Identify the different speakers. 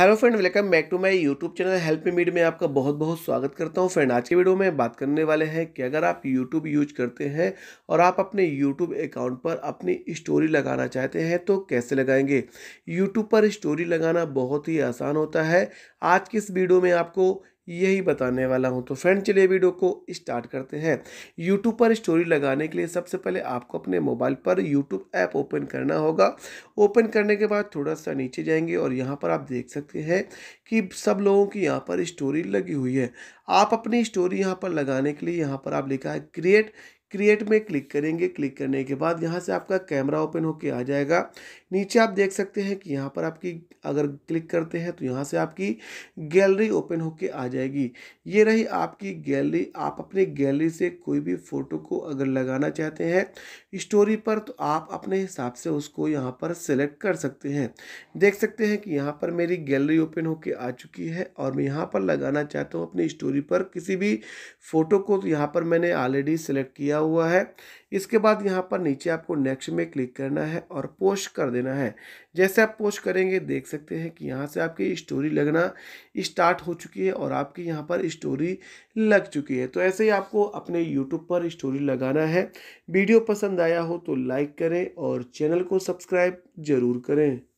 Speaker 1: hello friend welcome back to my YouTube channel help मीड में आपका बहुत बहुत स्वागत करता हूं फ्रेंड आज के वीडियो में बात करने वाले हैं कि अगर आप यूट्यूब यूज करते हैं और आप अपने यूट्यूब अकाउंट पर अपनी स्टोरी लगाना चाहते हैं तो कैसे लगाएंगे यूट्यूब पर स्टोरी लगाना बहुत ही आसान होता है आज की इस वीडियो में आपको यही बताने वाला हूँ तो फ्रेंड चलिए वीडियो को स्टार्ट करते हैं यूट्यूब पर स्टोरी लगाने के लिए सबसे पहले आपको अपने मोबाइल पर यूट्यूब ऐप ओपन करना होगा ओपन करने के बाद थोड़ा सा नीचे जाएंगे और यहाँ पर आप देख सकते हैं कि सब लोगों की यहाँ पर स्टोरी लगी हुई है आप अपनी स्टोरी यहाँ पर लगाने के लिए यहाँ पर आप लिखा है क्रिएट क्रिएट में क्लिक करेंगे क्लिक करने के बाद यहाँ से आपका कैमरा ओपन होके आ जाएगा नीचे आप देख सकते हैं कि यहाँ पर आपकी अगर क्लिक करते हैं तो यहाँ से आपकी गैलरी ओपन होके आ जाएगी ये रही आपकी गैलरी आप अपनी गैलरी से कोई भी फ़ोटो को अगर लगाना चाहते हैं स्टोरी पर तो आप अपने हिसाब से उसको यहाँ पर सेलेक्ट कर सकते हैं देख सकते हैं कि यहाँ पर मेरी गैलरी ओपन होके आ चुकी है और मैं यहाँ पर लगाना चाहता हूँ अपनी स्टोरी पर किसी भी फ़ोटो को तो यहाँ पर मैंने ऑलरेडी सेलेक्ट किया हुआ है इसके बाद यहाँ पर नीचे आपको नेक्स्ट में क्लिक करना है और पोस्ट कर देना है जैसे आप पोस्ट करेंगे देख सकते हैं कि यहाँ से आपकी स्टोरी लगना स्टार्ट हो चुकी है और आपकी यहाँ पर स्टोरी लग चुकी है तो ऐसे ही आपको अपने यूट्यूब पर स्टोरी लगाना है वीडियो पसंद आया हो तो लाइक करें और चैनल को सब्सक्राइब ज़रूर करें